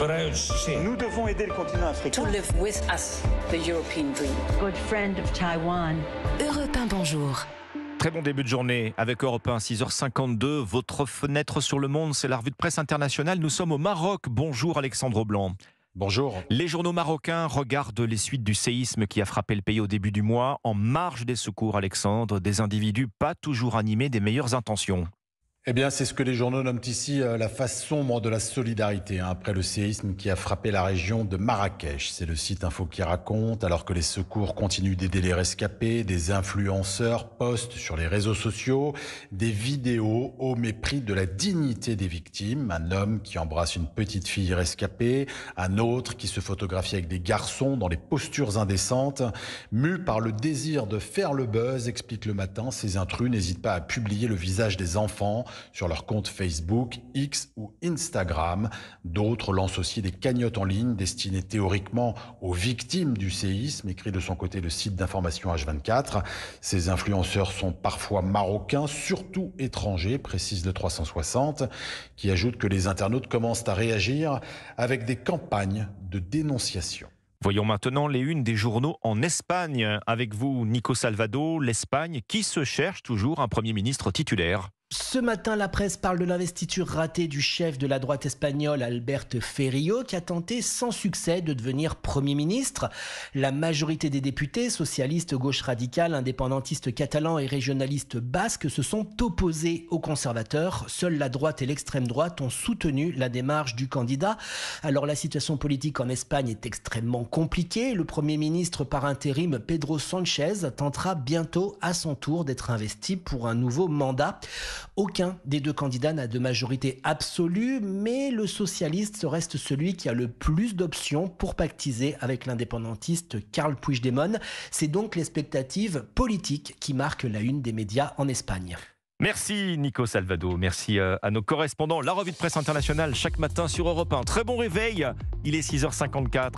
Nous devons aider le continent africain. To live with us, the European dream. Good friend of Taiwan. Europe 1, bonjour. Très bon début de journée avec Europe 1, 6h52. Votre fenêtre sur le monde, c'est la revue de presse internationale. Nous sommes au Maroc. Bonjour Alexandre Blanc. Bonjour. Les journaux marocains regardent les suites du séisme qui a frappé le pays au début du mois. En marge des secours, Alexandre, des individus pas toujours animés des meilleures intentions. Eh bien, c'est ce que les journaux nomment ici euh, la face sombre de la solidarité, hein, après le séisme qui a frappé la région de Marrakech. C'est le site Info qui raconte, alors que les secours continuent d'aider les rescapés, des influenceurs postent sur les réseaux sociaux des vidéos au mépris de la dignité des victimes. Un homme qui embrasse une petite fille rescapée, un autre qui se photographie avec des garçons dans les postures indécentes. Mu par le désir de faire le buzz, explique le matin, ces intrus n'hésitent pas à publier le visage des enfants sur leur compte Facebook, X ou Instagram. D'autres lancent aussi des cagnottes en ligne destinées théoriquement aux victimes du séisme, écrit de son côté le site d'information H24. Ces influenceurs sont parfois marocains, surtout étrangers, précise le 360, qui ajoute que les internautes commencent à réagir avec des campagnes de dénonciation. Voyons maintenant les unes des journaux en Espagne. Avec vous, Nico Salvado, l'Espagne qui se cherche toujours un Premier ministre titulaire. Ce matin, la presse parle de l'investiture ratée du chef de la droite espagnole Albert Ferrillo, qui a tenté sans succès de devenir Premier ministre. La majorité des députés, socialistes, gauche radicale, indépendantistes catalans et régionalistes basques, se sont opposés aux conservateurs. Seule la droite et l'extrême droite ont soutenu la démarche du candidat. Alors la situation politique en Espagne est extrêmement compliquée. Le Premier ministre par intérim Pedro Sanchez tentera bientôt à son tour d'être investi pour un nouveau mandat. Aucun des deux candidats n'a de majorité absolue, mais le socialiste reste celui qui a le plus d'options pour pactiser avec l'indépendantiste Karl Puigdemont. C'est donc les politique politiques qui marquent la une des médias en Espagne. Merci Nico Salvado, merci euh, à nos correspondants. La revue de presse internationale chaque matin sur Europe 1. Très bon réveil, il est 6h54.